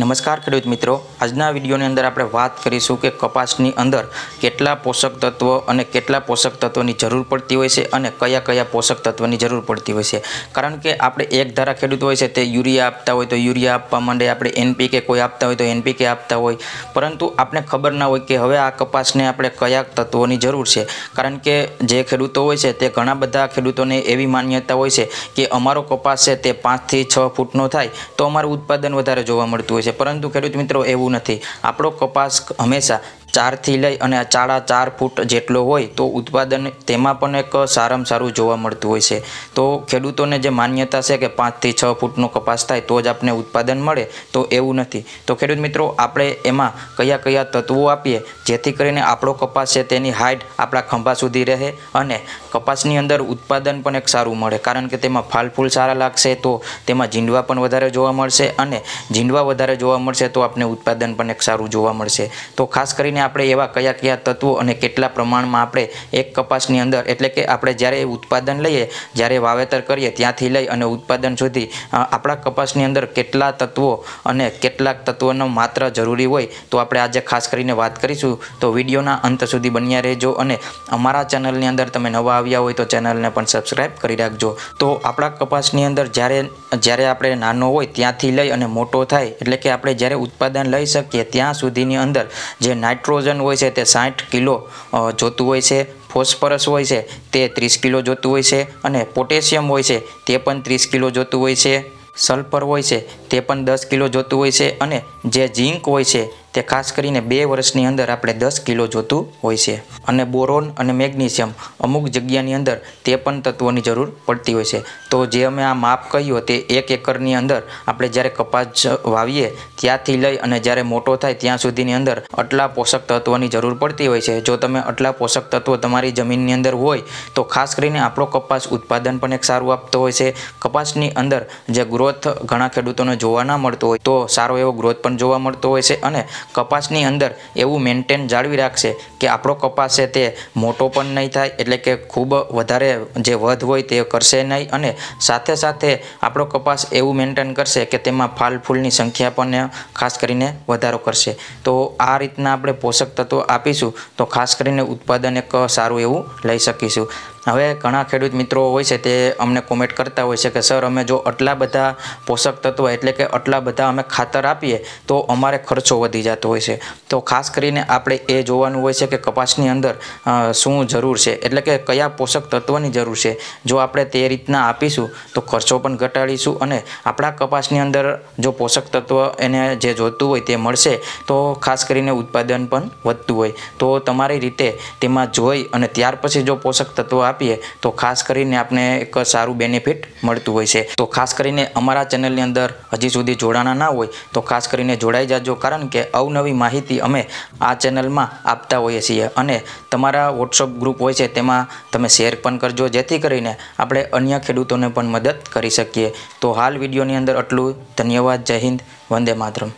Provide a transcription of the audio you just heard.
નમસ્કાર ખેડૂત મિત્રો આજના વિડીયોની અંદર આપણે વાત કરીશું કે કપાસની અંદર કેટલા પોષક તત્વો અને કેટલા પોષક તત્વોની જરૂર પડતી હોય છે અને કયા કયા પોષક તત્વોની જરૂર પડતી હોય છે કારણ કે આપણે એક ધારા ખેડૂત હોય છે તે યુરિયા આપતા હોય તો યુરિયા આપવા માંડે આપણે એનપીકે કોઈ આપતા હોય તો એનપીકે આપતા હોય પરંતુ આપણે ખબર ના હોય કે હવે આ કપાસને આપણે કયા તત્વોની જરૂર છે કારણ કે જે ખેડૂતો હોય છે તે ઘણા બધા ખેડૂતોને એવી માન્યતા હોય છે કે અમારો કપાસ છે તે પાંચથી છ ફૂટનો થાય તો અમારું ઉત્પાદન વધારે જોવા મળતું હોય છે પરંતુ ખેડૂત મિત્રો એવું નથી આપણો કપાસ હંમેશા ચારથી લઈ અને ચાળા ચાર ફૂટ જેટલો હોય તો ઉત્પાદન તેમાં પણ એક સારામાં સારું જોવા મળતું હોય છે તો ખેડૂતોને જે માન્યતા છે કે પાંચથી છ ફૂટનો કપાસ થાય તો જ આપણે ઉત્પાદન મળે તો એવું નથી તો ખેડૂત મિત્રો આપણે એમાં કયા કયા તત્વો આપીએ જેથી કરીને આપણો કપાસ છે તેની હાઇટ આપણા ખંભા સુધી રહે અને કપાસની અંદર ઉત્પાદન પણ એક સારું મળે કારણ કે તેમાં ફાલ ફૂલ સારા લાગશે તો તેમાં ઝીંડવા પણ વધારે જોવા મળશે અને ઝીંડવા વધારે જોવા મળશે તો આપણે ઉત્પાદન પણ એક સારું જોવા મળશે તો ખાસ કરીને આપણે એવા કયા કયા તત્વો અને કેટલા પ્રમાણમાં આપણે એક કપાસની અંદર એટલે કે આપણે જ્યારે ઉત્પાદન લઈએ જ્યારે વાવેતર કરીએ ત્યાંથી લઈ અને ઉત્પાદન સુધી આપણા કપાસની અંદર કેટલા તત્વો અને કેટલાક તત્વોનો માત્ર જરૂરી હોય તો આપણે આજે ખાસ કરીને વાત કરીશું તો વિડીયોના અંત સુધી બન્યા રહેજો અને અમારા ચેનલની અંદર તમે નવા આવ્યા હોય તો ચેનલને પણ સબસ્ક્રાઈબ કરી રાખજો તો આપણા કપાસની અંદર જ્યારે જ્યારે આપણે નાનો હોય ત્યાંથી લઈ અને મોટો થાય એટલે કે આપણે જ્યારે ઉત્પાદન લઈ શકીએ ત્યાં સુધીની અંદર જે નાઇટ્રો નાઇટ્રોજન હોય છે તે સાઠ કિલો જોતું હોય છે ફોસ્ફરસ હોય છે તે ત્રીસ કિલો જોતું હોય છે અને પોટેશિયમ હોય છે તે પણ ત્રીસ કિલો જોતું હોય છે સલ્ફર હોય છે તે પણ દસ કિલો જોતું હોય છે અને જે ઝીંક હોય છે તે ખાસ કરીને બે વર્ષની અંદર આપણે દસ કિલો જોતું હોય છે અને બોરોન અને મેગ્નેશિયમ અમુક જગ્યાની અંદર તે પણ તત્વોની જરૂર પડતી હોય છે તો જે અમે આ માપ કહ્યું તે એક એકરની અંદર આપણે જ્યારે કપાસ વાવીએ ત્યાંથી લઈ અને જ્યારે મોટો થાય ત્યાં સુધીની અંદર આટલા પોષક તત્વોની જરૂર પડતી હોય છે જો તમે આટલા પોષક તત્વો તમારી જમીનની અંદર હોય તો ખાસ કરીને આપણો કપાસ ઉત્પાદન પણ એક સારું આપતો હોય છે કપાસની અંદર જે ગ્રોથ ઘણા ખેડૂતોને જોવા ના મળતો હોય તો સારો એવો ગ્રોથ પણ જોવા મળતો હોય છે અને કપાસની અંદર એવું મેન્ટેન જાળવી રાખશે કે આપણો કપાસ છે તે મોટો પણ નહીં થાય એટલે કે ખૂબ વધારે જે વધ હોય તે કરશે નહીં અને સાથે સાથે આપણો કપાસ એવું મેન્ટેન કરશે કે તેમાં ફાલ ફૂલની સંખ્યા પણ ખાસ કરીને વધારો કરશે તો આ રીતના આપણે પોષક તત્વો આપીશું તો ખાસ કરીને ઉત્પાદન એક સારું એવું લઈ શકીશું હવે ઘણા ખેડૂત મિત્રો હોય છે તે અમને કોમેન્ટ કરતા હોય છે કે સર અમે જો આટલા બધા પોષક તત્વો એટલે કે આટલા બધા અમે ખાતર આપીએ તો અમારે ખર્ચો વધી જતો હોય છે તો ખાસ કરીને આપણે એ જોવાનું હોય છે કે કપાસની અંદર શું જરૂર છે એટલે કે કયા પોષક તત્વોની જરૂર છે જો આપણે તે રીતના આપીશું તો ખર્ચો પણ ઘટાડીશું અને આપણા કપાસની અંદર જો પોષક તત્વ એને જે જોતું હોય તે મળશે તો ખાસ કરીને ઉત્પાદન પણ વધતું હોય તો તમારી રીતે તેમાં જોઈ અને ત્યાર પછી જો પોષક તત્વ આપીએ તો ખાસ કરીને આપણે એક સારું બેનિફિટ મળતું હોય છે તો ખાસ કરીને અમારા ચેનલની અંદર હજી સુધી જોડાણા ના હોય તો ખાસ કરીને જોડાઈ જાજો કારણ કે અવનવી માહિતી અમે આ ચેનલમાં આપતા હોઈએ છીએ અને તમારા વોટ્સઅપ ગ્રુપ હોય છે તેમાં તમે શેર પણ કરજો જેથી કરીને આપણે અન્ય ખેડૂતોને પણ મદદ કરી શકીએ તો હાલ વિડીયોની અંદર આટલું ધન્યવાદ જય હિન્દ વંદે માતરમ